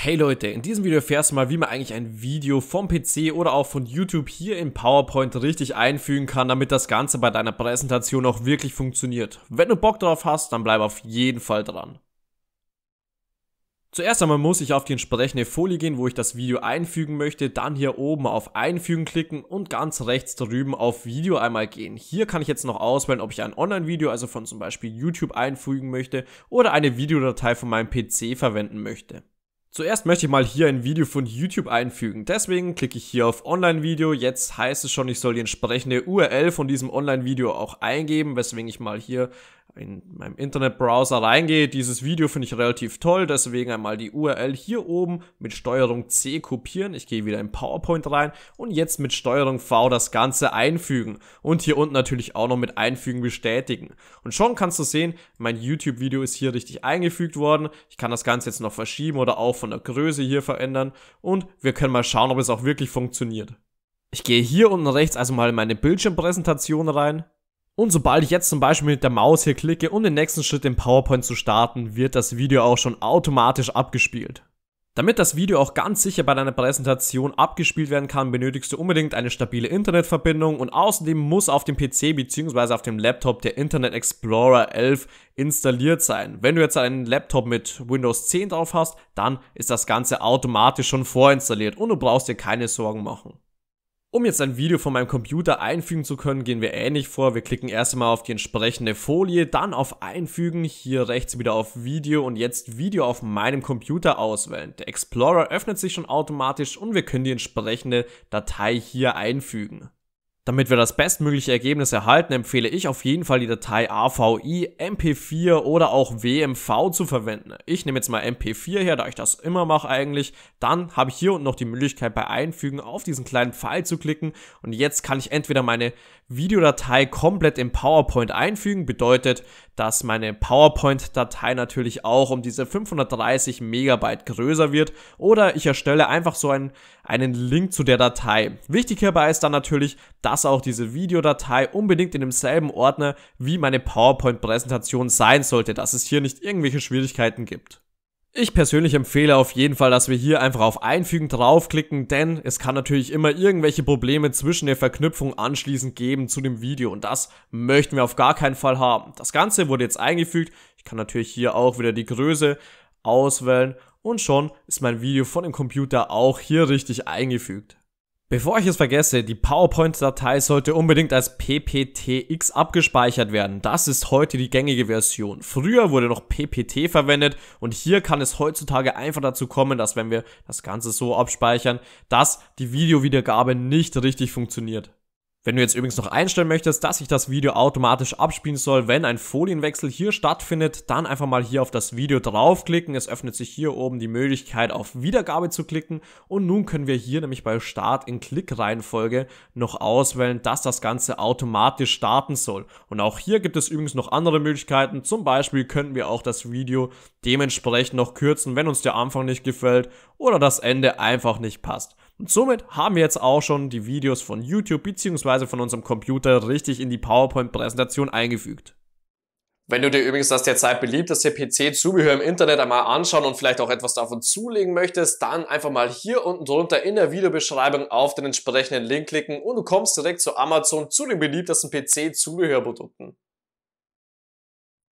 Hey Leute, in diesem Video erfährst du mal, wie man eigentlich ein Video vom PC oder auch von YouTube hier in PowerPoint richtig einfügen kann, damit das Ganze bei deiner Präsentation auch wirklich funktioniert. Wenn du Bock drauf hast, dann bleib auf jeden Fall dran. Zuerst einmal muss ich auf die entsprechende Folie gehen, wo ich das Video einfügen möchte, dann hier oben auf Einfügen klicken und ganz rechts drüben auf Video einmal gehen. Hier kann ich jetzt noch auswählen, ob ich ein Online-Video, also von zum Beispiel YouTube einfügen möchte oder eine Videodatei von meinem PC verwenden möchte. Zuerst möchte ich mal hier ein Video von YouTube einfügen. Deswegen klicke ich hier auf Online-Video. Jetzt heißt es schon, ich soll die entsprechende URL von diesem Online-Video auch eingeben, weswegen ich mal hier in meinem Internetbrowser reingehe. Dieses Video finde ich relativ toll, deswegen einmal die URL hier oben mit Steuerung C kopieren. Ich gehe wieder in PowerPoint rein und jetzt mit Steuerung V das Ganze einfügen und hier unten natürlich auch noch mit einfügen bestätigen. Und schon kannst du sehen, mein YouTube-Video ist hier richtig eingefügt worden. Ich kann das Ganze jetzt noch verschieben oder auch von der Größe hier verändern und wir können mal schauen, ob es auch wirklich funktioniert. Ich gehe hier unten rechts also mal in meine Bildschirmpräsentation rein und sobald ich jetzt zum Beispiel mit der Maus hier klicke, um den nächsten Schritt in PowerPoint zu starten, wird das Video auch schon automatisch abgespielt. Damit das Video auch ganz sicher bei deiner Präsentation abgespielt werden kann, benötigst du unbedingt eine stabile Internetverbindung und außerdem muss auf dem PC bzw. auf dem Laptop der Internet Explorer 11 installiert sein. Wenn du jetzt einen Laptop mit Windows 10 drauf hast, dann ist das Ganze automatisch schon vorinstalliert und du brauchst dir keine Sorgen machen. Um jetzt ein Video von meinem Computer einfügen zu können, gehen wir ähnlich vor. Wir klicken erst einmal auf die entsprechende Folie, dann auf Einfügen, hier rechts wieder auf Video und jetzt Video auf meinem Computer auswählen. Der Explorer öffnet sich schon automatisch und wir können die entsprechende Datei hier einfügen. Damit wir das bestmögliche Ergebnis erhalten, empfehle ich auf jeden Fall die Datei AVI, MP4 oder auch WMV zu verwenden. Ich nehme jetzt mal MP4 her, da ich das immer mache eigentlich. Dann habe ich hier unten noch die Möglichkeit bei Einfügen auf diesen kleinen Pfeil zu klicken und jetzt kann ich entweder meine Videodatei komplett im PowerPoint einfügen bedeutet, dass meine PowerPoint-Datei natürlich auch um diese 530 Megabyte größer wird oder ich erstelle einfach so einen, einen Link zu der Datei. Wichtig hierbei ist dann natürlich, dass auch diese Videodatei unbedingt in demselben Ordner wie meine PowerPoint-Präsentation sein sollte, dass es hier nicht irgendwelche Schwierigkeiten gibt. Ich persönlich empfehle auf jeden Fall, dass wir hier einfach auf Einfügen draufklicken, denn es kann natürlich immer irgendwelche Probleme zwischen der Verknüpfung anschließend geben zu dem Video und das möchten wir auf gar keinen Fall haben. Das Ganze wurde jetzt eingefügt. Ich kann natürlich hier auch wieder die Größe auswählen und schon ist mein Video von dem Computer auch hier richtig eingefügt. Bevor ich es vergesse, die PowerPoint-Datei sollte unbedingt als PPTX abgespeichert werden. Das ist heute die gängige Version. Früher wurde noch PPT verwendet und hier kann es heutzutage einfach dazu kommen, dass wenn wir das Ganze so abspeichern, dass die Videowiedergabe nicht richtig funktioniert. Wenn du jetzt übrigens noch einstellen möchtest, dass sich das Video automatisch abspielen soll, wenn ein Folienwechsel hier stattfindet, dann einfach mal hier auf das Video draufklicken. Es öffnet sich hier oben die Möglichkeit auf Wiedergabe zu klicken und nun können wir hier nämlich bei Start in Klickreihenfolge noch auswählen, dass das Ganze automatisch starten soll. Und auch hier gibt es übrigens noch andere Möglichkeiten. Zum Beispiel könnten wir auch das Video dementsprechend noch kürzen, wenn uns der Anfang nicht gefällt oder das Ende einfach nicht passt. Und somit haben wir jetzt auch schon die Videos von YouTube bzw. von unserem Computer richtig in die PowerPoint-Präsentation eingefügt. Wenn du dir übrigens das derzeit beliebteste PC-Zubehör im Internet einmal anschauen und vielleicht auch etwas davon zulegen möchtest, dann einfach mal hier unten drunter in der Videobeschreibung auf den entsprechenden Link klicken und du kommst direkt zu Amazon zu den beliebtesten PC-Zubehörprodukten.